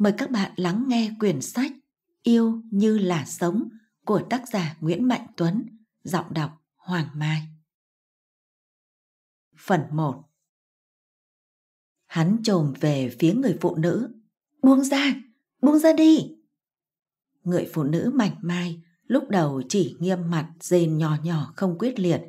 Mời các bạn lắng nghe quyển sách Yêu như là sống của tác giả Nguyễn Mạnh Tuấn, giọng đọc Hoàng Mai. Phần 1 Hắn trồm về phía người phụ nữ. Buông ra, buông ra đi. Người phụ nữ mảnh mai lúc đầu chỉ nghiêm mặt rên nhỏ nhỏ không quyết liệt,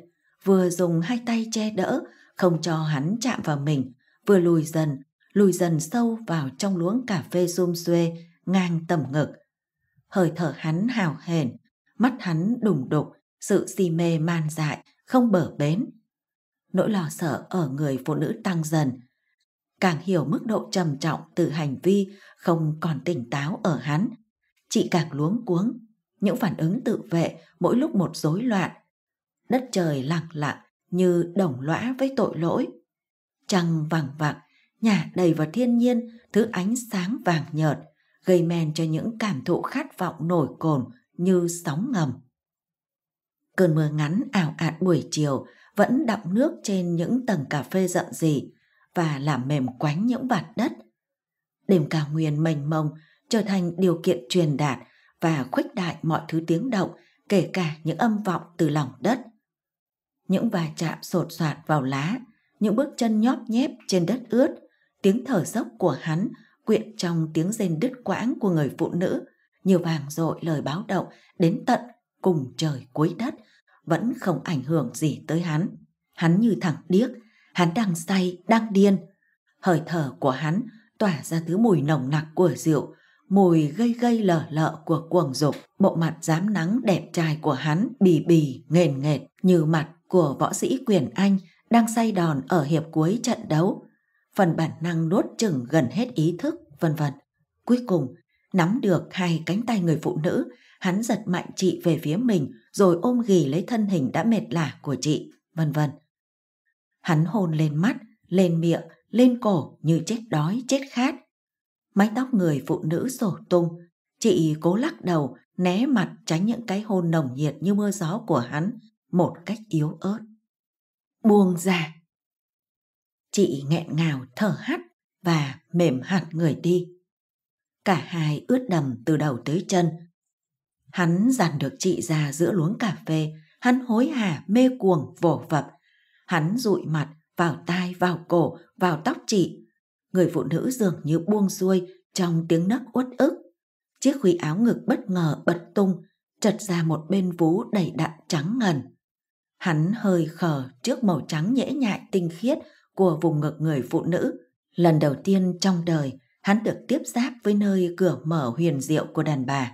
vừa dùng hai tay che đỡ không cho hắn chạm vào mình, vừa lùi dần lùi dần sâu vào trong luống cà phê rôm xuê ngang tầm ngực. Hơi thở hắn hào hển, mắt hắn đùng đục, sự si mê man dại, không bở bến. Nỗi lo sợ ở người phụ nữ tăng dần, càng hiểu mức độ trầm trọng từ hành vi không còn tỉnh táo ở hắn. Chị càng luống cuống, những phản ứng tự vệ mỗi lúc một rối loạn. Đất trời lặng lặng như đồng lõa với tội lỗi. Trăng vàng vạc nhả đầy vào thiên nhiên thứ ánh sáng vàng nhợt, gây men cho những cảm thụ khát vọng nổi cồn như sóng ngầm. Cơn mưa ngắn ảo ạt buổi chiều vẫn đọng nước trên những tầng cà phê rậm rì và làm mềm quánh những vạt đất. Đêm cao nguyên mênh mông trở thành điều kiện truyền đạt và khuếch đại mọi thứ tiếng động, kể cả những âm vọng từ lòng đất. Những va chạm sột soạt vào lá, những bước chân nhóp nhép trên đất ướt, tiếng thở dốc của hắn quyện trong tiếng rên đứt quãng của người phụ nữ như vàng dội lời báo động đến tận cùng trời cuối đất vẫn không ảnh hưởng gì tới hắn hắn như thẳng điếc hắn đang say đang điên hơi thở của hắn tỏa ra thứ mùi nồng nặc của rượu mùi gây gây lở lợ của cuồng dục bộ mặt dám nắng đẹp trai của hắn bì bì nghền nghệt như mặt của võ sĩ quyền anh đang say đòn ở hiệp cuối trận đấu phần bản năng nuốt chừng gần hết ý thức, vân vân. Cuối cùng, nắm được hai cánh tay người phụ nữ, hắn giật mạnh chị về phía mình rồi ôm ghì lấy thân hình đã mệt lả của chị, vân vân. Hắn hôn lên mắt, lên miệng, lên cổ như chết đói, chết khát. Mái tóc người phụ nữ sổ tung, chị cố lắc đầu, né mặt tránh những cái hôn nồng nhiệt như mưa gió của hắn một cách yếu ớt. Buông ra, chị nghẹn ngào thở hắt và mềm hẳn người đi. Cả hai ướt đầm từ đầu tới chân. Hắn dàn được chị ra giữa luống cà phê, hắn hối hả mê cuồng vồ vập. Hắn dụi mặt vào tai, vào cổ, vào tóc chị. Người phụ nữ dường như buông xuôi trong tiếng nấc uất ức. Chiếc khuy áo ngực bất ngờ bật tung, trật ra một bên vú đầy đặn trắng ngần. Hắn hơi khờ trước màu trắng nhễ nhại tinh khiết của vùng ngực người phụ nữ. Lần đầu tiên trong đời, hắn được tiếp giáp với nơi cửa mở huyền diệu của đàn bà.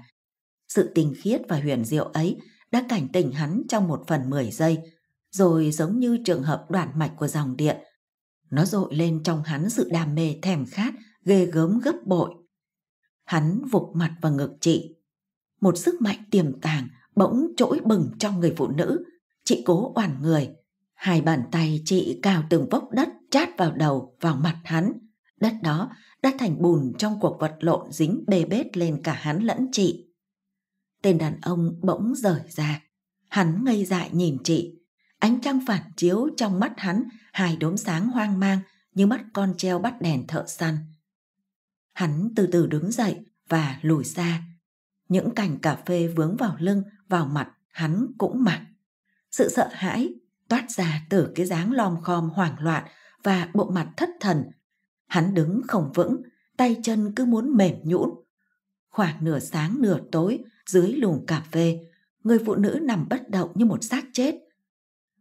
Sự tình khiết và huyền diệu ấy đã cảnh tỉnh hắn trong một phần mười giây, rồi giống như trường hợp đoạn mạch của dòng điện. Nó dội lên trong hắn sự đam mê thèm khát, ghê gớm gấp bội. Hắn vụt mặt vào ngực chị. Một sức mạnh tiềm tàng bỗng trỗi bừng trong người phụ nữ. Chị cố oản người, Hai bàn tay chị cào từng vốc đất chát vào đầu, vào mặt hắn. Đất đó đã thành bùn trong cuộc vật lộn dính bê bết lên cả hắn lẫn chị. Tên đàn ông bỗng rời ra. Hắn ngây dại nhìn chị. Ánh trăng phản chiếu trong mắt hắn hai đốm sáng hoang mang như mắt con treo bắt đèn thợ săn. Hắn từ từ đứng dậy và lùi xa. Những cành cà phê vướng vào lưng, vào mặt hắn cũng mặc. Sự sợ hãi toát ra từ cái dáng lom khom hoảng loạn và bộ mặt thất thần. Hắn đứng không vững, tay chân cứ muốn mềm nhũn. Khoảng nửa sáng nửa tối, dưới lùm cà phê, người phụ nữ nằm bất động như một xác chết.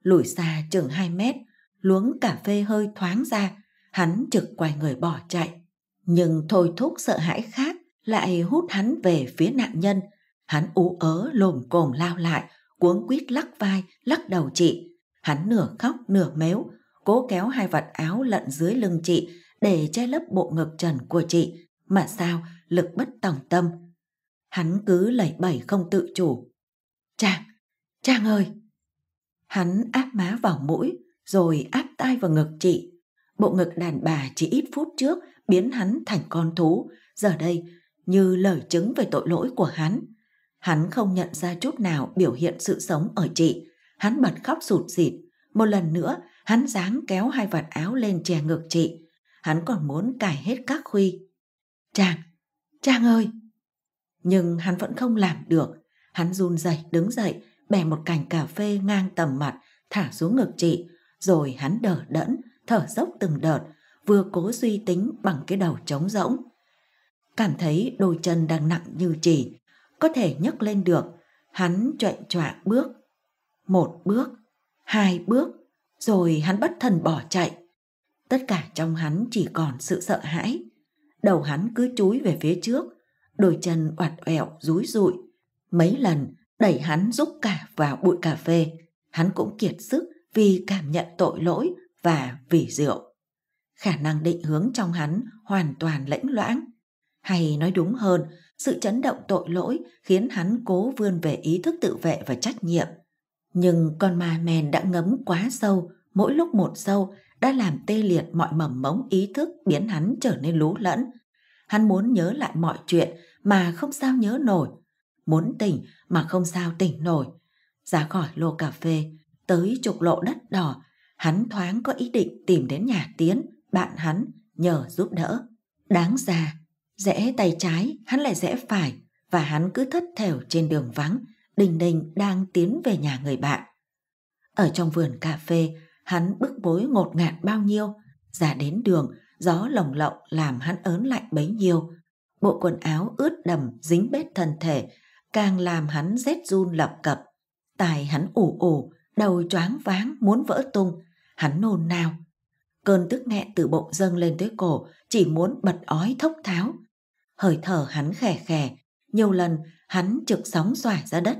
Lùi xa chừng 2 mét, luống cà phê hơi thoáng ra, hắn trực quay người bỏ chạy. Nhưng thôi thúc sợ hãi khác lại hút hắn về phía nạn nhân. Hắn ú ớ lồm cồm lao lại, cuống quýt lắc vai, lắc đầu chị. Hắn nửa khóc nửa méo, cố kéo hai vạt áo lận dưới lưng chị để che lấp bộ ngực trần của chị, mà sao lực bất tòng tâm. Hắn cứ lẩy bẩy không tự chủ. Chàng, chàng ơi! Hắn áp má vào mũi, rồi áp tai vào ngực chị. Bộ ngực đàn bà chỉ ít phút trước biến hắn thành con thú, giờ đây như lời chứng về tội lỗi của hắn. Hắn không nhận ra chút nào biểu hiện sự sống ở chị, Hắn bật khóc sụt sịt. Một lần nữa, hắn dáng kéo hai vạt áo lên che ngược chị. Hắn còn muốn cài hết các khuy. Trang, Trang ơi! Nhưng hắn vẫn không làm được. Hắn run rẩy đứng dậy, bẻ một cành cà phê ngang tầm mặt, thả xuống ngực chị. Rồi hắn đờ đẫn, thở dốc từng đợt, vừa cố suy tính bằng cái đầu trống rỗng. Cảm thấy đôi chân đang nặng như chỉ, có thể nhấc lên được. Hắn choẹn choạng bước một bước hai bước rồi hắn bất thần bỏ chạy tất cả trong hắn chỉ còn sự sợ hãi đầu hắn cứ chúi về phía trước đôi chân oặt oẹo rúi rụi mấy lần đẩy hắn rúc cả vào bụi cà phê hắn cũng kiệt sức vì cảm nhận tội lỗi và vì rượu khả năng định hướng trong hắn hoàn toàn lẫnh loãng hay nói đúng hơn sự chấn động tội lỗi khiến hắn cố vươn về ý thức tự vệ và trách nhiệm nhưng con ma men đã ngấm quá sâu, mỗi lúc một sâu đã làm tê liệt mọi mầm mống ý thức biến hắn trở nên lú lẫn. Hắn muốn nhớ lại mọi chuyện mà không sao nhớ nổi, muốn tỉnh mà không sao tỉnh nổi. Ra khỏi lô cà phê, tới trục lộ đất đỏ, hắn thoáng có ý định tìm đến nhà Tiến, bạn hắn, nhờ giúp đỡ. Đáng ra, rẽ tay trái, hắn lại rẽ phải, và hắn cứ thất thểu trên đường vắng, Đình Đình đang tiến về nhà người bạn. Ở trong vườn cà phê, hắn bức bối ngột ngạt bao nhiêu, ra đến đường, gió lồng lộng làm hắn ớn lạnh bấy nhiêu. Bộ quần áo ướt đầm dính bết thân thể, càng làm hắn rét run lập cập. Tài hắn ủ ủ, đầu choáng váng muốn vỡ tung, hắn nôn nao. Cơn tức nghẹn từ bụng dâng lên tới cổ, chỉ muốn bật ói thốc tháo. Hơi thở hắn khè khè, nhiều lần hắn trực sóng xoài ra đất,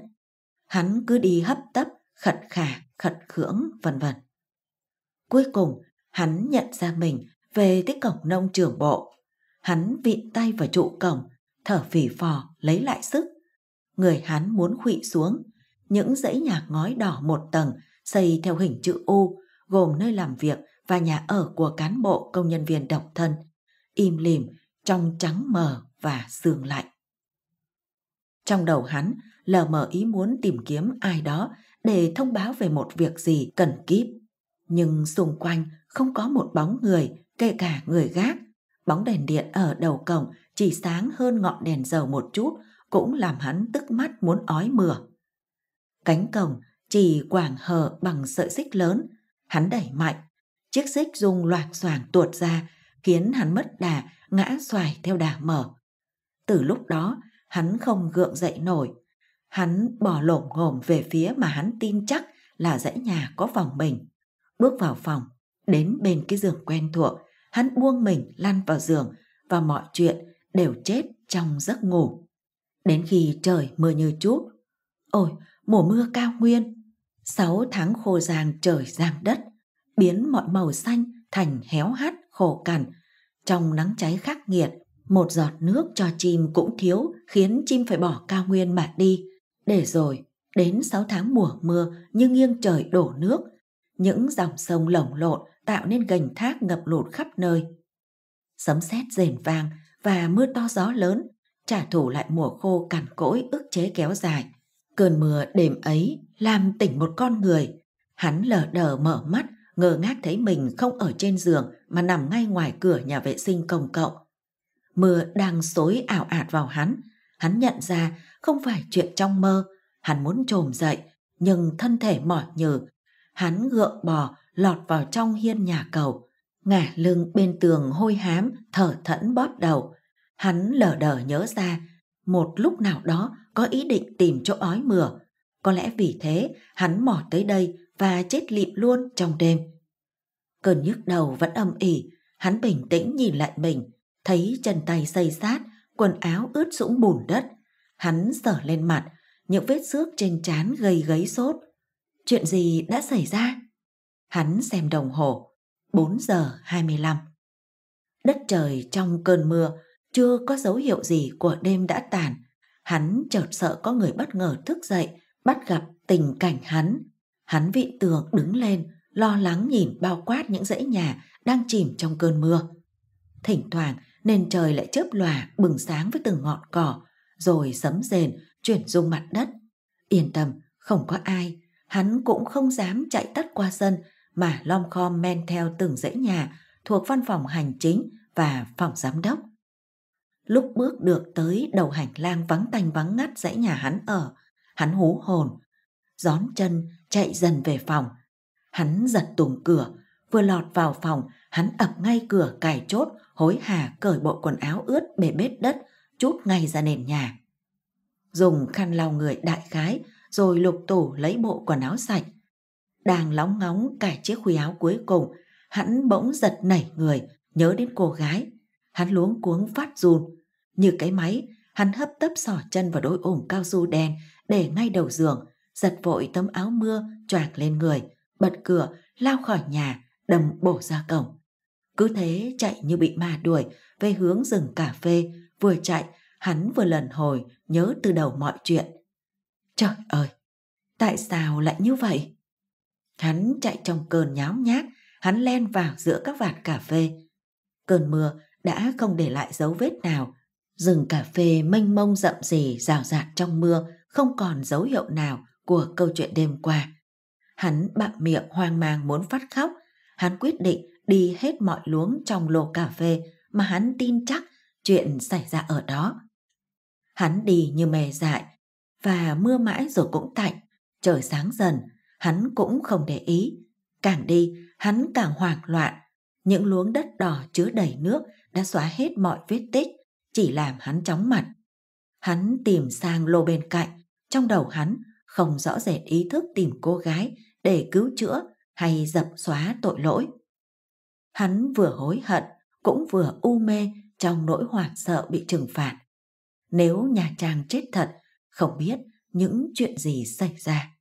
hắn cứ đi hấp tấp, khật khả, khật khưỡng, vân vân. Cuối cùng, hắn nhận ra mình về tới cổng nông trường bộ. Hắn vịn tay vào trụ cổng, thở phì phò, lấy lại sức. Người hắn muốn khụy xuống, những dãy nhà ngói đỏ một tầng xây theo hình chữ U, gồm nơi làm việc và nhà ở của cán bộ công nhân viên độc thân, im lìm, trong trắng mờ và sương lạnh. Trong đầu hắn lờ mờ ý muốn tìm kiếm ai đó để thông báo về một việc gì cần kíp. Nhưng xung quanh không có một bóng người, kể cả người gác. Bóng đèn điện ở đầu cổng chỉ sáng hơn ngọn đèn dầu một chút, cũng làm hắn tức mắt muốn ói mửa. Cánh cổng chỉ quảng hở bằng sợi xích lớn, hắn đẩy mạnh, chiếc xích rung loạt xoàng tuột ra, khiến hắn mất đà, ngã xoài theo đà mở. Từ lúc đó, hắn không gượng dậy nổi, Hắn bỏ lổm ngổm về phía mà hắn tin chắc là dãy nhà có phòng mình. Bước vào phòng, đến bên cái giường quen thuộc, hắn buông mình lăn vào giường và mọi chuyện đều chết trong giấc ngủ. Đến khi trời mưa như chút, ôi, mùa mưa cao nguyên, sáu tháng khô giang trời giang đất, biến mọi màu xanh thành héo hắt khổ cằn. Trong nắng cháy khắc nghiệt, một giọt nước cho chim cũng thiếu khiến chim phải bỏ cao nguyên mà đi. Để rồi, đến 6 tháng mùa mưa như nghiêng trời đổ nước, những dòng sông lồng lộn tạo nên gành thác ngập lụt khắp nơi. Sấm sét rền vang và mưa to gió lớn, trả thù lại mùa khô cằn cỗi ức chế kéo dài. Cơn mưa đêm ấy làm tỉnh một con người. Hắn lờ đờ mở mắt, ngơ ngác thấy mình không ở trên giường mà nằm ngay ngoài cửa nhà vệ sinh công cộng. Mưa đang xối ảo ạt vào hắn, hắn nhận ra không phải chuyện trong mơ. Hắn muốn trồm dậy, nhưng thân thể mỏi nhừ. Hắn gượng bò, lọt vào trong hiên nhà cầu. Ngả lưng bên tường hôi hám, thở thẫn bóp đầu. Hắn lờ đờ nhớ ra, một lúc nào đó có ý định tìm chỗ ói mửa. Có lẽ vì thế hắn mò tới đây và chết lịm luôn trong đêm. Cơn nhức đầu vẫn âm ỉ, hắn bình tĩnh nhìn lại mình, thấy chân tay xây sát, quần áo ướt sũng bùn đất, Hắn sở lên mặt, những vết xước trên trán gây gấy sốt. Chuyện gì đã xảy ra? Hắn xem đồng hồ, bốn giờ hai mươi lăm Đất trời trong cơn mưa, chưa có dấu hiệu gì của đêm đã tàn. Hắn chợt sợ có người bất ngờ thức dậy, bắt gặp tình cảnh hắn. Hắn vị tường đứng lên, lo lắng nhìn bao quát những dãy nhà đang chìm trong cơn mưa. Thỉnh thoảng, nền trời lại chớp lòa bừng sáng với từng ngọn cỏ, rồi sấm rền, chuyển dung mặt đất. Yên tâm, không có ai, hắn cũng không dám chạy tắt qua sân mà lom khom men theo từng dãy nhà thuộc văn phòng hành chính và phòng giám đốc. Lúc bước được tới đầu hành lang vắng tanh vắng ngắt dãy nhà hắn ở, hắn hú hồn, gión chân chạy dần về phòng. Hắn giật tùng cửa, vừa lọt vào phòng, hắn ập ngay cửa cài chốt, hối hả cởi bộ quần áo ướt bề bết đất chút ngay ra nền nhà. Dùng khăn lau người đại khái, rồi lục tủ lấy bộ quần áo sạch. Đang lóng ngóng cải chiếc khuy áo cuối cùng, hắn bỗng giật nảy người, nhớ đến cô gái. Hắn luống cuống phát run. Như cái máy, hắn hấp tấp sỏ chân vào đôi ủng cao su đen để ngay đầu giường, giật vội tấm áo mưa choàng lên người, bật cửa, lao khỏi nhà, đầm bổ ra cổng. Cứ thế chạy như bị ma đuổi về hướng rừng cà phê vừa chạy, hắn vừa lần hồi nhớ từ đầu mọi chuyện. Trời ơi, tại sao lại như vậy? Hắn chạy trong cơn nháo nhác, hắn len vào giữa các vạt cà phê. Cơn mưa đã không để lại dấu vết nào. Rừng cà phê mênh mông rậm rì rào rạt trong mưa, không còn dấu hiệu nào của câu chuyện đêm qua. Hắn bặm miệng hoang mang muốn phát khóc. Hắn quyết định đi hết mọi luống trong lồ cà phê mà hắn tin chắc chuyện xảy ra ở đó. Hắn đi như mè dại, và mưa mãi rồi cũng tạnh, trời sáng dần, hắn cũng không để ý. Càng đi, hắn càng hoảng loạn, những luống đất đỏ chứa đầy nước đã xóa hết mọi vết tích, chỉ làm hắn chóng mặt. Hắn tìm sang lô bên cạnh, trong đầu hắn không rõ rệt ý thức tìm cô gái để cứu chữa hay dập xóa tội lỗi. Hắn vừa hối hận, cũng vừa u mê trong nỗi hoảng sợ bị trừng phạt. Nếu nhà Trang chết thật, không biết những chuyện gì xảy ra.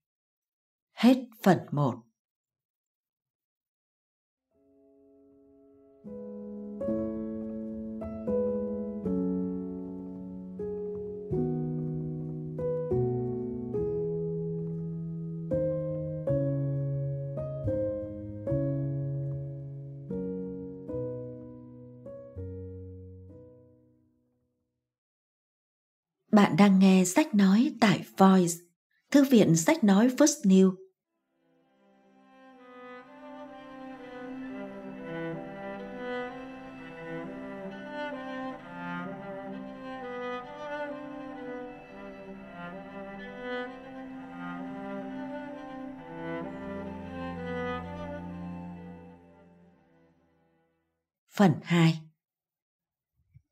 Hết phần 1 đang nghe sách nói tại Voice, Thư viện sách nói First New. Phần 2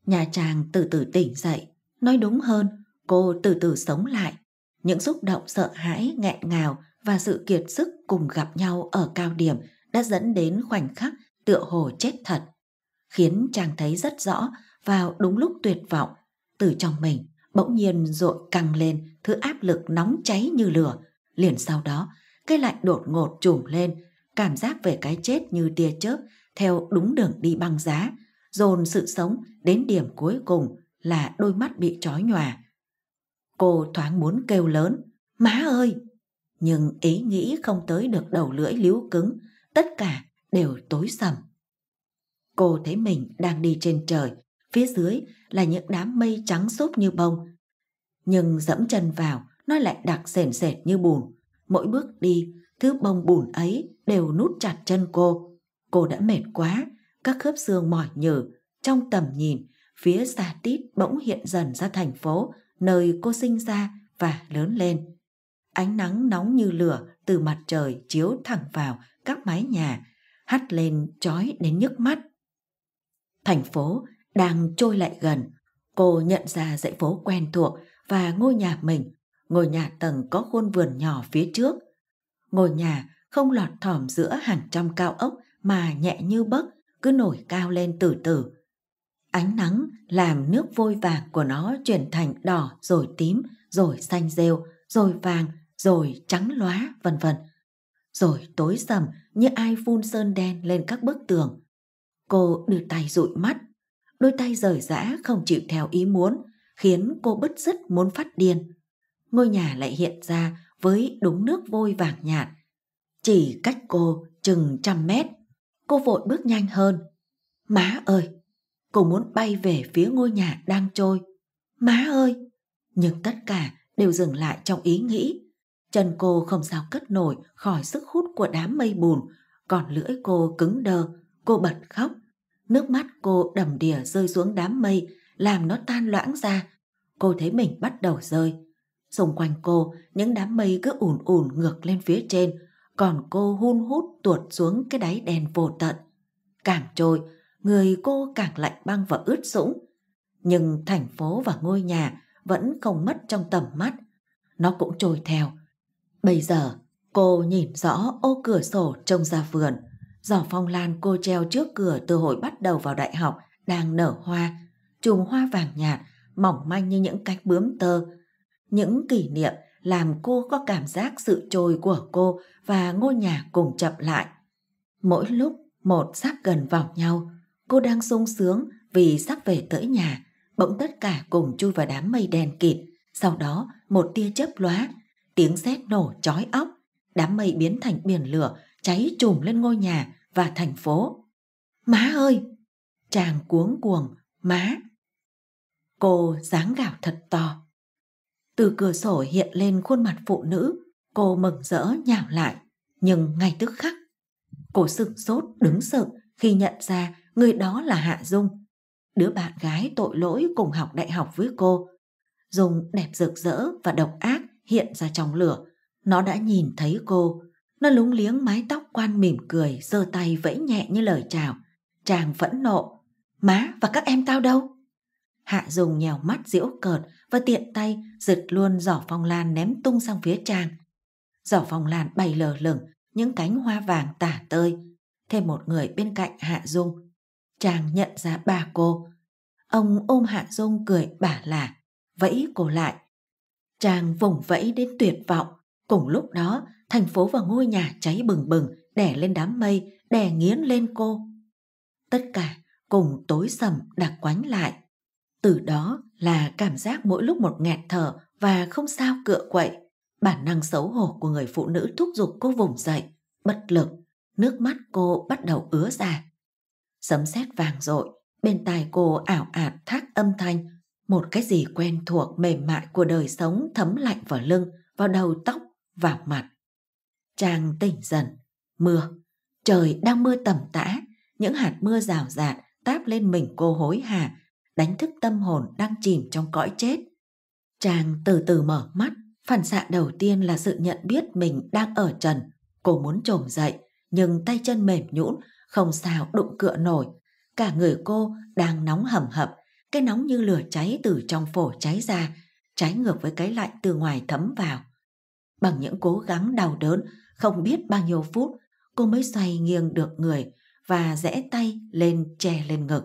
Nhà chàng từ từ tỉnh dậy, nói đúng hơn cô từ từ sống lại. Những xúc động sợ hãi, nghẹn ngào và sự kiệt sức cùng gặp nhau ở cao điểm đã dẫn đến khoảnh khắc tựa hồ chết thật, khiến chàng thấy rất rõ vào đúng lúc tuyệt vọng, từ trong mình bỗng nhiên dội căng lên thứ áp lực nóng cháy như lửa, liền sau đó cái lạnh đột ngột trùm lên, cảm giác về cái chết như tia chớp theo đúng đường đi băng giá, dồn sự sống đến điểm cuối cùng là đôi mắt bị trói nhòa. Cô thoáng muốn kêu lớn, má ơi! Nhưng ý nghĩ không tới được đầu lưỡi líu cứng, tất cả đều tối sầm. Cô thấy mình đang đi trên trời, phía dưới là những đám mây trắng xốp như bông. Nhưng dẫm chân vào, nó lại đặc sền sệt như bùn. Mỗi bước đi, thứ bông bùn ấy đều nút chặt chân cô. Cô đã mệt quá, các khớp xương mỏi nhừ, trong tầm nhìn, phía xa tít bỗng hiện dần ra thành phố, nơi cô sinh ra và lớn lên. Ánh nắng nóng như lửa từ mặt trời chiếu thẳng vào các mái nhà, hắt lên chói đến nhức mắt. Thành phố đang trôi lại gần, cô nhận ra dãy phố quen thuộc và ngôi nhà mình, ngôi nhà tầng có khuôn vườn nhỏ phía trước. Ngôi nhà không lọt thỏm giữa hàng trăm cao ốc mà nhẹ như bấc, cứ nổi cao lên từ từ. Ánh nắng làm nước vôi vàng của nó chuyển thành đỏ rồi tím, rồi xanh rêu, rồi vàng, rồi trắng lóa, vân vân. Rồi tối sầm như ai phun sơn đen lên các bức tường. Cô đưa tay dụi mắt, đôi tay rời rã không chịu theo ý muốn, khiến cô bứt rứt muốn phát điên. Ngôi nhà lại hiện ra với đúng nước vôi vàng nhạt. Chỉ cách cô chừng trăm mét, cô vội bước nhanh hơn. Má ơi, Cô muốn bay về phía ngôi nhà đang trôi. Má ơi! Nhưng tất cả đều dừng lại trong ý nghĩ. Chân cô không sao cất nổi khỏi sức hút của đám mây bùn, còn lưỡi cô cứng đờ, cô bật khóc. Nước mắt cô đầm đìa rơi xuống đám mây, làm nó tan loãng ra. Cô thấy mình bắt đầu rơi. Xung quanh cô, những đám mây cứ ùn ùn ngược lên phía trên, còn cô hun hút tuột xuống cái đáy đèn vô tận. Càng trôi, người cô càng lạnh băng và ướt sũng. Nhưng thành phố và ngôi nhà vẫn không mất trong tầm mắt. Nó cũng trôi theo. Bây giờ, cô nhìn rõ ô cửa sổ trông ra vườn. Giỏ phong lan cô treo trước cửa từ hồi bắt đầu vào đại học đang nở hoa. Chùm hoa vàng nhạt, mỏng manh như những cánh bướm tơ. Những kỷ niệm làm cô có cảm giác sự trôi của cô và ngôi nhà cùng chậm lại. Mỗi lúc một sát gần vào nhau, Cô đang sung sướng vì sắp về tới nhà, bỗng tất cả cùng chui vào đám mây đèn kịt, sau đó một tia chớp lóa, tiếng sét nổ chói óc, đám mây biến thành biển lửa cháy trùm lên ngôi nhà và thành phố. Má ơi! Chàng cuống cuồng, má! Cô dáng gạo thật to. Từ cửa sổ hiện lên khuôn mặt phụ nữ, cô mừng rỡ nhào lại, nhưng ngay tức khắc. Cô sửng sốt đứng sợ khi nhận ra người đó là Hạ Dung. Đứa bạn gái tội lỗi cùng học đại học với cô. Dung đẹp rực rỡ và độc ác hiện ra trong lửa. Nó đã nhìn thấy cô. Nó lúng liếng mái tóc quan mỉm cười, giơ tay vẫy nhẹ như lời chào. Chàng phẫn nộ. Má và các em tao đâu? Hạ Dung nhèo mắt diễu cợt và tiện tay giật luôn giỏ phong lan ném tung sang phía chàng. Giỏ phong lan bay lờ lửng, những cánh hoa vàng tả tơi. Thêm một người bên cạnh Hạ Dung chàng nhận ra bà cô. Ông ôm Hạ Dung cười bả lả, vẫy cô lại. Chàng vùng vẫy đến tuyệt vọng. Cùng lúc đó, thành phố và ngôi nhà cháy bừng bừng, đẻ lên đám mây, đè nghiến lên cô. Tất cả cùng tối sầm đặc quánh lại. Từ đó là cảm giác mỗi lúc một nghẹt thở và không sao cựa quậy. Bản năng xấu hổ của người phụ nữ thúc giục cô vùng dậy, bất lực, nước mắt cô bắt đầu ứa ra sấm sét vàng rội bên tai cô ảo ạt thác âm thanh một cái gì quen thuộc mềm mại của đời sống thấm lạnh vào lưng vào đầu tóc vào mặt trang tỉnh dần mưa trời đang mưa tầm tã những hạt mưa rào rạt táp lên mình cô hối hả đánh thức tâm hồn đang chìm trong cõi chết trang từ từ mở mắt phản xạ đầu tiên là sự nhận biết mình đang ở trần cô muốn trồm dậy nhưng tay chân mềm nhũn không sao đụng cựa nổi. Cả người cô đang nóng hầm hập, cái nóng như lửa cháy từ trong phổi cháy ra, trái ngược với cái lạnh từ ngoài thấm vào. Bằng những cố gắng đau đớn, không biết bao nhiêu phút, cô mới xoay nghiêng được người và rẽ tay lên che lên ngực.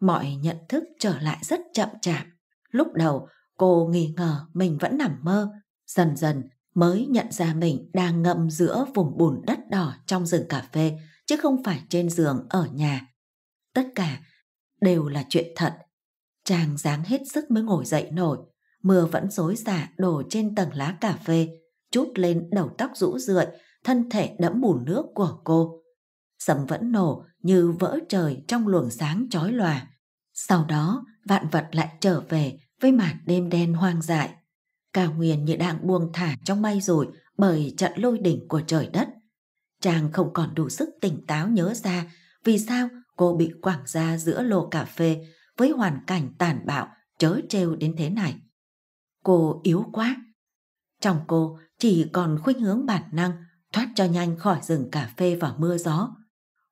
Mọi nhận thức trở lại rất chậm chạp. Lúc đầu, cô nghi ngờ mình vẫn nằm mơ. Dần dần mới nhận ra mình đang ngậm giữa vùng bùn đất đỏ trong rừng cà phê chứ không phải trên giường ở nhà. Tất cả đều là chuyện thật. Chàng dáng hết sức mới ngồi dậy nổi, mưa vẫn rối rả đổ trên tầng lá cà phê, chút lên đầu tóc rũ rượi, thân thể đẫm bùn nước của cô. sấm vẫn nổ như vỡ trời trong luồng sáng chói lòa. Sau đó, vạn vật lại trở về với màn đêm đen hoang dại. Cao Nguyên như đang buông thả trong mây rồi bởi trận lôi đỉnh của trời đất. Chàng không còn đủ sức tỉnh táo nhớ ra vì sao cô bị quảng ra giữa lô cà phê với hoàn cảnh tàn bạo, chớ trêu đến thế này. Cô yếu quá. Trong cô chỉ còn khuynh hướng bản năng thoát cho nhanh khỏi rừng cà phê và mưa gió.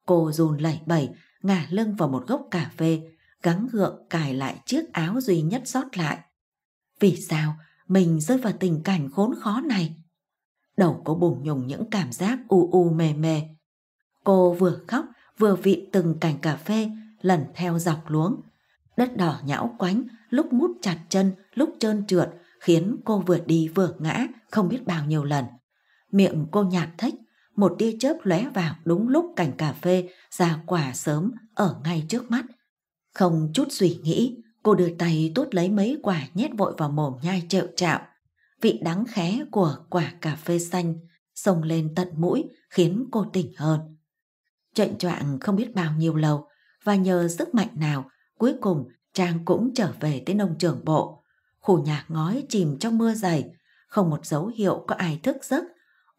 Cô run lẩy bẩy, ngả lưng vào một gốc cà phê, gắng gượng cài lại chiếc áo duy nhất sót lại. Vì sao mình rơi vào tình cảnh khốn khó này? đầu cô bùng nhùng những cảm giác u u mề mề. Cô vừa khóc vừa vị từng cành cà phê lần theo dọc luống. Đất đỏ nhão quánh, lúc mút chặt chân, lúc trơn trượt, khiến cô vừa đi vừa ngã không biết bao nhiêu lần. Miệng cô nhạt thích, một tia chớp lóe vào đúng lúc cành cà phê ra quả sớm ở ngay trước mắt. Không chút suy nghĩ, cô đưa tay tuốt lấy mấy quả nhét vội vào mồm nhai trệu trạo vị đắng khé của quả cà phê xanh sông lên tận mũi khiến cô tỉnh hơn. Trệnh choạng không biết bao nhiêu lâu và nhờ sức mạnh nào cuối cùng Trang cũng trở về tới nông trường bộ. Khu nhà ngói chìm trong mưa dày, không một dấu hiệu có ai thức giấc.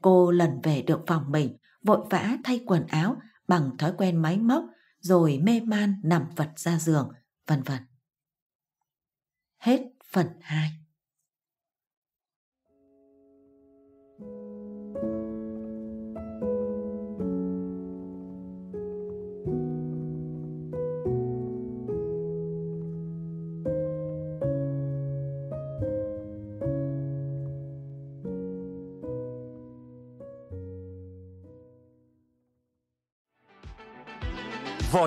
Cô lần về được phòng mình, vội vã thay quần áo bằng thói quen máy móc rồi mê man nằm vật ra giường, vân vân. Hết phần 2